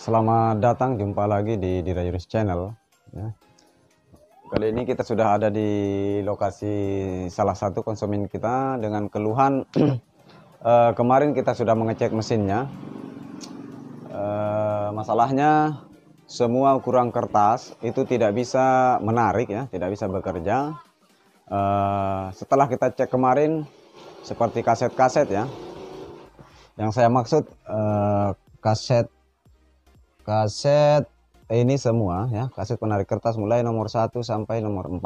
Selamat datang, jumpa lagi di Dirayurus Channel. Ya. Kali ini kita sudah ada di lokasi salah satu konsumen kita dengan keluhan uh, kemarin kita sudah mengecek mesinnya. Uh, masalahnya semua kurang kertas itu tidak bisa menarik ya, tidak bisa bekerja. Uh, setelah kita cek kemarin seperti kaset-kaset ya, yang saya maksud kaset kaset ini semua ya kaset penarik kertas mulai nomor 1 sampai nomor 4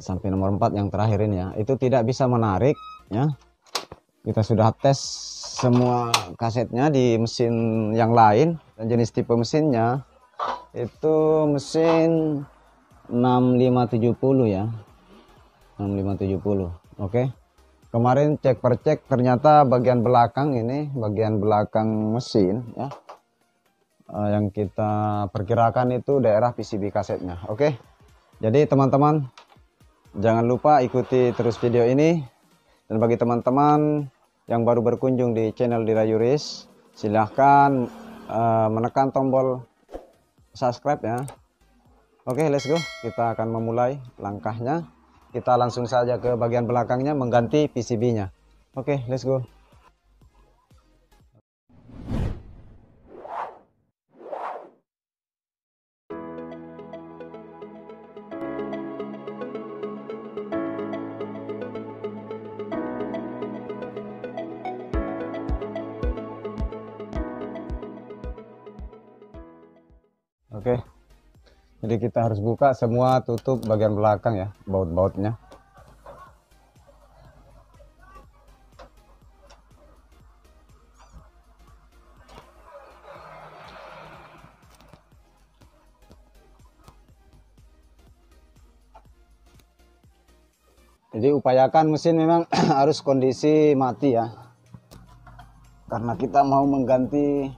sampai nomor 4 yang terakhir ini ya itu tidak bisa menarik ya kita sudah tes semua kasetnya di mesin yang lain dan jenis tipe mesinnya itu mesin 6570 ya 6570 oke okay. kemarin cek per cek ternyata bagian belakang ini bagian belakang mesin ya uh, yang kita perkirakan itu daerah PCB kasetnya. Oke, okay? jadi teman-teman jangan lupa ikuti terus video ini dan bagi teman-teman yang baru berkunjung di channel Dira Yuris silahkan uh, menekan tombol subscribe ya. Oke, okay, let's go. Kita akan memulai langkahnya. Kita langsung saja ke bagian belakangnya mengganti PCB-nya. Oke, okay, let's go. jadi kita harus buka semua tutup bagian belakang ya baut-bautnya jadi upayakan mesin memang harus kondisi mati ya karena kita mau mengganti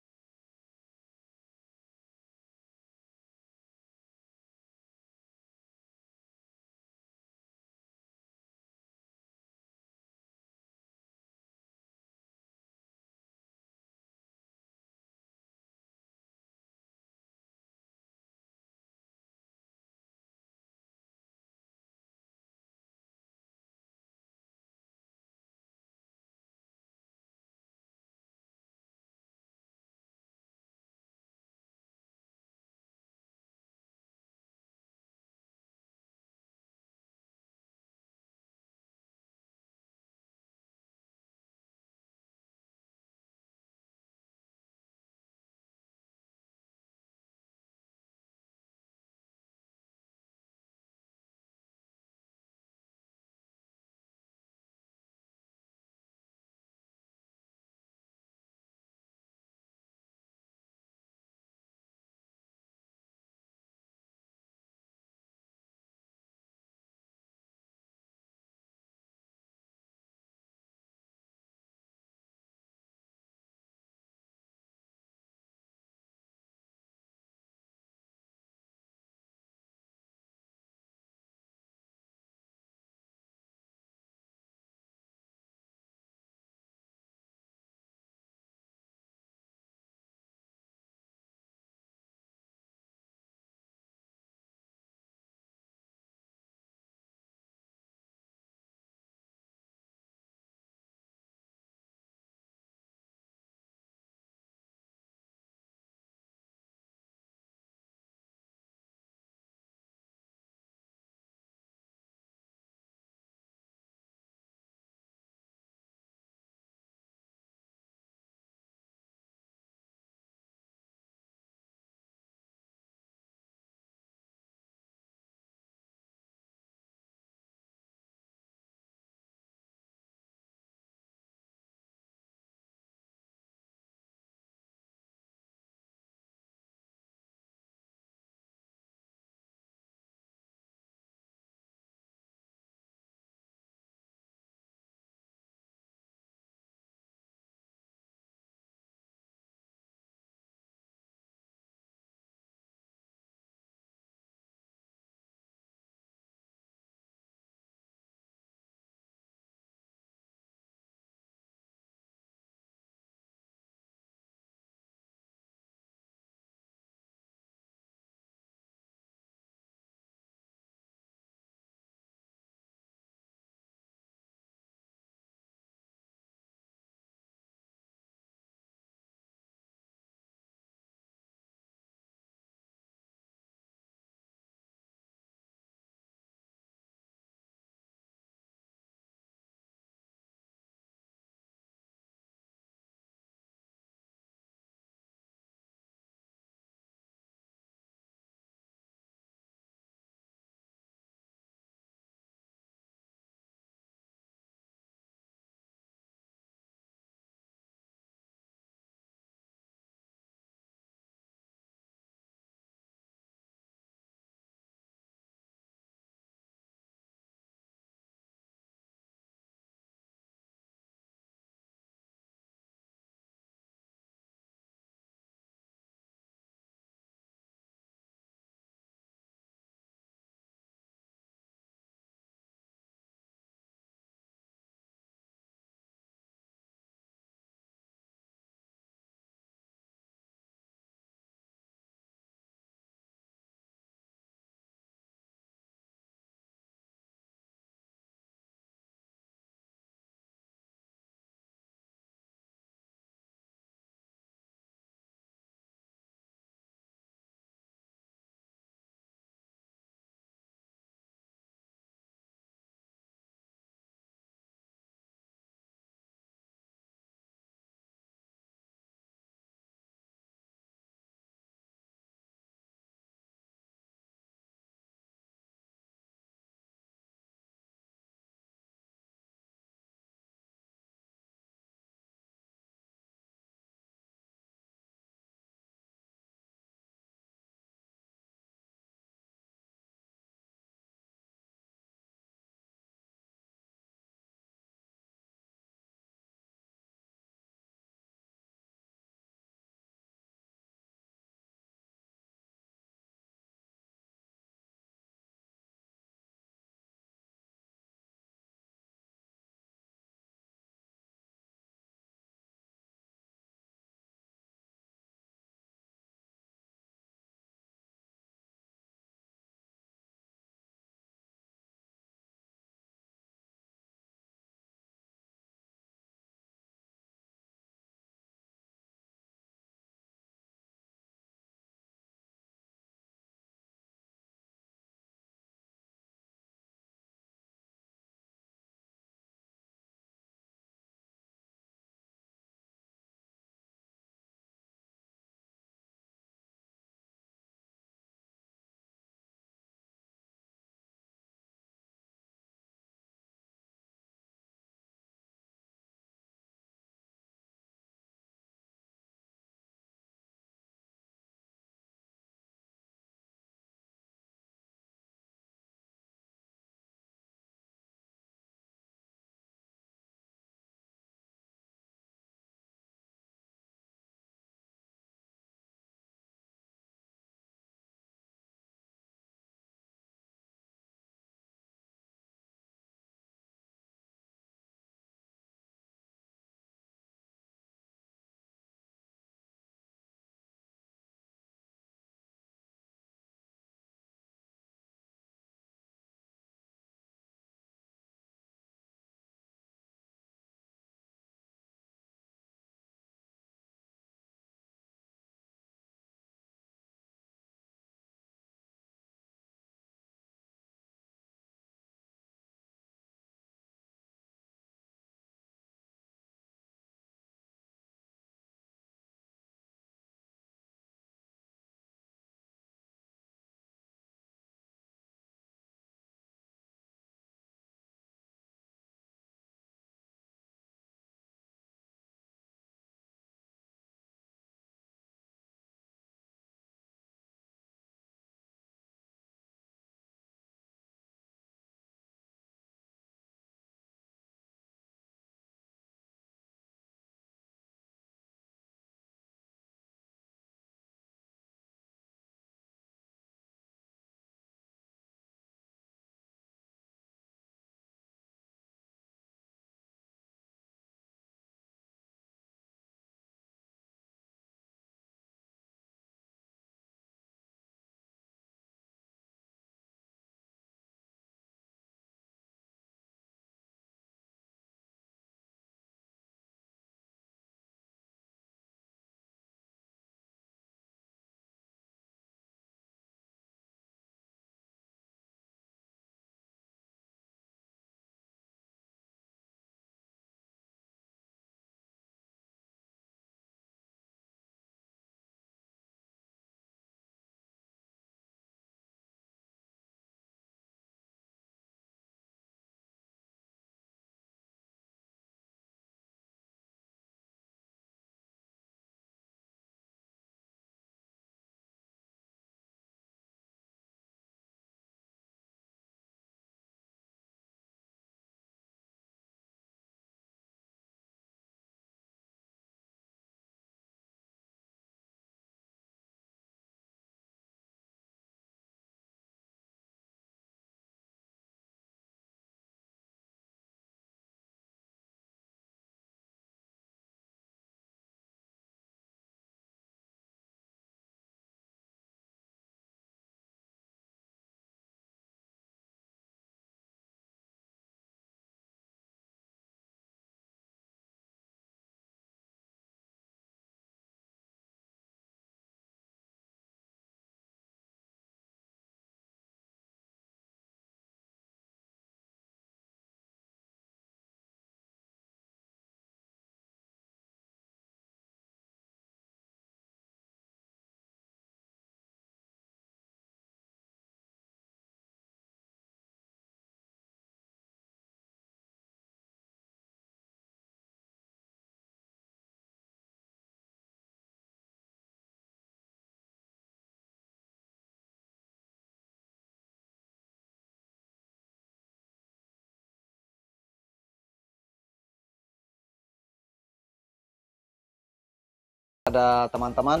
ada teman-teman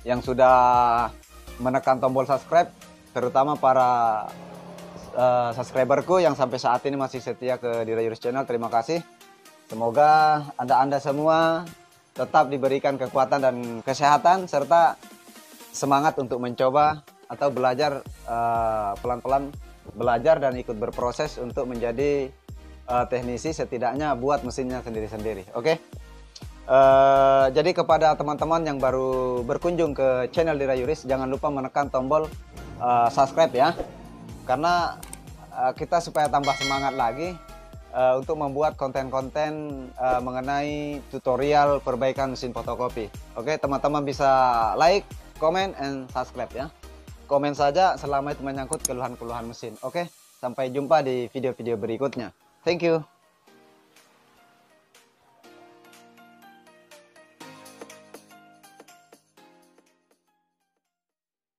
yang sudah menekan tombol subscribe, terutama para uh, subscriberku yang sampai saat ini masih setia ke Yuris Channel. Terima kasih. Semoga Anda-Anda semua tetap diberikan kekuatan dan kesehatan serta semangat untuk mencoba atau belajar eh, pelan-pelan uh, belajar dan ikut berproses untuk menjadi uh, teknisi setidaknya buat mesinnya sendiri-sendiri. Oke? Okay? Uh, jadi kepada teman-teman yang baru berkunjung ke channel Dira Yuris, jangan lupa menekan tombol uh, subscribe ya. Karena uh, kita supaya tambah semangat lagi uh, untuk membuat konten-konten uh, mengenai tutorial perbaikan mesin fotokopi. Oke, okay, teman-teman bisa like, comment, and subscribe ya. Komen saja selama itu menyangkut keluhan-keluhan mesin. Oke, okay? sampai jumpa di video-video berikutnya. Thank you.